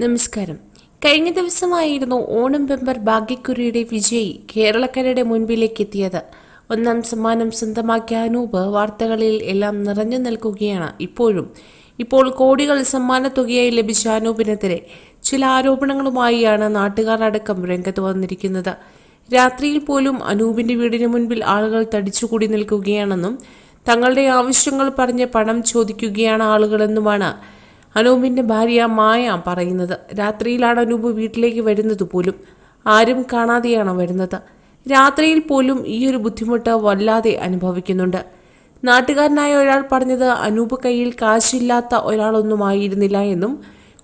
നമസ്കാരം കഴിഞ്ഞ ദിവസമായിരുന്നു ഓണം ബെമ്പർ ഭാഗ്യക്കുറിയുടെ വിജയി കേരളക്കരയുടെ മുൻപിലേക്ക് എത്തിയത് ഒന്നാം സമ്മാനം സ്വന്തമാക്കിയ അനൂപ് വാർത്തകളിൽ എല്ലാം നിറഞ്ഞു നിൽക്കുകയാണ് ഇപ്പോഴും ഇപ്പോൾ കോടികൾ സമ്മാനത്തുകയായി ലഭിച്ച അനൂപിനെതിരെ ചില ആരോപണങ്ങളുമായാണ് നാട്ടുകാർ അടക്കം രംഗത്ത് വന്നിരിക്കുന്നത് രാത്രിയിൽ പോലും അനൂപിന്റെ വീടിന് മുൻപിൽ ആളുകൾ തടിച്ചുകൂടി നിൽക്കുകയാണെന്നും തങ്ങളുടെ ആവശ്യങ്ങൾ പറഞ്ഞ് പണം ചോദിക്കുകയാണ് ആളുകളെന്നുമാണ് അനൂപിൻ്റെ ഭാര്യ മായ പറയുന്നത് രാത്രിയിലാണ് അനൂപ് വീട്ടിലേക്ക് വരുന്നത് പോലും ആരും കാണാതെയാണ് വരുന്നത് രാത്രിയിൽ പോലും ഈ ഒരു ബുദ്ധിമുട്ട് വല്ലാതെ അനുഭവിക്കുന്നുണ്ട് നാട്ടുകാരനായ ഒരാൾ പറഞ്ഞത് അനൂപ് കയ്യിൽ കാശില്ലാത്ത ആയിരുന്നില്ല എന്നും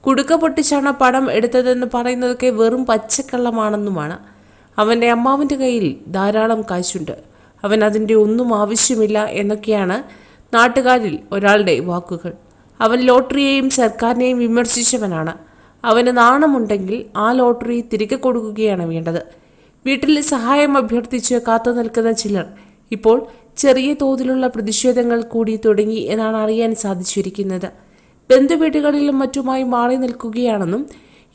കുടുക്ക പൊട്ടിച്ചാണ് പണം എടുത്തതെന്ന് പറയുന്നതൊക്കെ വെറും പച്ചക്കള്ളമാണെന്നുമാണ് അവൻ്റെ അമ്മാവിൻ്റെ കയ്യിൽ ധാരാളം കാശുണ്ട് അവൻ അതിൻ്റെ ഒന്നും ആവശ്യമില്ല എന്നൊക്കെയാണ് നാട്ടുകാരിൽ ഒരാളുടെ വാക്കുകൾ അവൻ ലോട്ടറിയെയും സർക്കാരിനെയും വിമർശിച്ചവനാണ് അവന് നാണമുണ്ടെങ്കിൽ ആ ലോട്ടറി തിരികെ കൊടുക്കുകയാണ് വേണ്ടത് വീട്ടിൽ സഹായം അഭ്യർത്ഥിച്ച് കാത്തു നിൽക്കുന്ന ചിലർ ഇപ്പോൾ ചെറിയ തോതിലുള്ള പ്രതിഷേധങ്ങൾ കൂടി തുടങ്ങി എന്നാണ് അറിയാൻ സാധിച്ചിരിക്കുന്നത് ബന്ധുവീടുകളിലും മറ്റുമായി മാറി നിൽക്കുകയാണെന്നും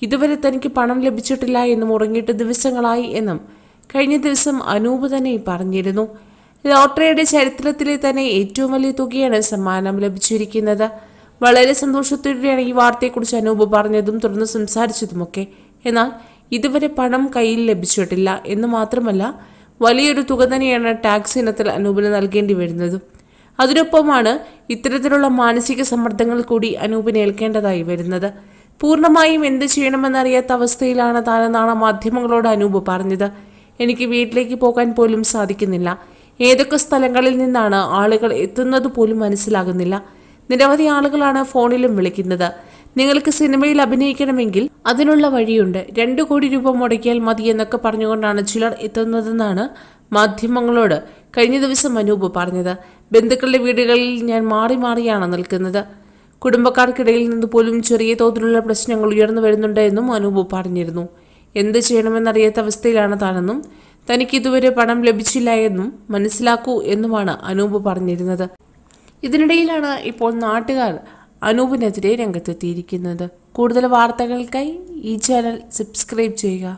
ഇതുവരെ തനിക്ക് പണം ലഭിച്ചിട്ടില്ല എന്നും ഉറങ്ങിയിട്ട് ദിവസങ്ങളായി എന്നും കഴിഞ്ഞ ദിവസം അനൂപ് തന്നെ പറഞ്ഞിരുന്നു ലോട്ടറിയുടെ ചരിത്രത്തിലെ തന്നെ ഏറ്റവും വലിയ തുകയാണ് സമ്മാനം ലഭിച്ചിരിക്കുന്നത് വളരെ സന്തോഷത്തോടെയാണ് ഈ വാർത്തയെക്കുറിച്ച് അനൂപ് പറഞ്ഞതും തുടർന്ന് സംസാരിച്ചതുമൊക്കെ എന്നാൽ ഇതുവരെ പണം കയ്യിൽ ലഭിച്ചിട്ടില്ല എന്ന് മാത്രമല്ല വലിയൊരു തുക തന്നെയാണ് ടാക്സ് ഇനത്തിൽ അനൂപിന് നൽകേണ്ടി വരുന്നത് അതിനൊപ്പമാണ് ഇത്തരത്തിലുള്ള മാനസിക സമ്മർദ്ദങ്ങൾ കൂടി അനൂപിന് ഏൽക്കേണ്ടതായി വരുന്നത് പൂർണ്ണമായും എന്ത് ചെയ്യണമെന്നറിയാത്ത അവസ്ഥയിലാണ് താനെന്നാണ് മാധ്യമങ്ങളോട് അനൂപ് പറഞ്ഞത് എനിക്ക് വീട്ടിലേക്ക് പോകാൻ പോലും സാധിക്കുന്നില്ല ഏതൊക്കെ സ്ഥലങ്ങളിൽ നിന്നാണ് ആളുകൾ എത്തുന്നത് പോലും മനസ്സിലാകുന്നില്ല നിരവധി ആളുകളാണ് ഫോണിലും വിളിക്കുന്നത് നിങ്ങൾക്ക് സിനിമയിൽ അഭിനയിക്കണമെങ്കിൽ അതിനുള്ള വഴിയുണ്ട് രണ്ടു കോടി രൂപ മുടക്കിയാൽ മതി എന്നൊക്കെ പറഞ്ഞുകൊണ്ടാണ് ചിലർ എത്തുന്നതെന്നാണ് മാധ്യമങ്ങളോട് കഴിഞ്ഞ ദിവസം അനൂപ് പറഞ്ഞത് ബന്ധുക്കളുടെ വീടുകളിൽ ഞാൻ മാറി മാറിയാണ് നിൽക്കുന്നത് കുടുംബക്കാർക്കിടയിൽ നിന്ന് പോലും ചെറിയ തോതിലുള്ള പ്രശ്നങ്ങൾ ഉയർന്നു വരുന്നുണ്ട് എന്നും അനൂപ് പറഞ്ഞിരുന്നു എന്ത് ചെയ്യണമെന്നറിയാത്ത അവസ്ഥയിലാണ് താനെന്നും തനിക്കിതുവരെ പണം ലഭിച്ചില്ല എന്നും മനസ്സിലാക്കൂ എന്നുമാണ് അനൂപ് പറഞ്ഞിരുന്നത് ഇതിനിടയിലാണ് ഇപ്പോൾ നാട്ടുകാർ അനൂപിനെതിരെ രംഗത്തെത്തിയിരിക്കുന്നത് കൂടുതൽ വാർത്തകൾക്കായി ഈ ചാനൽ സബ്സ്ക്രൈബ് ചെയ്യുക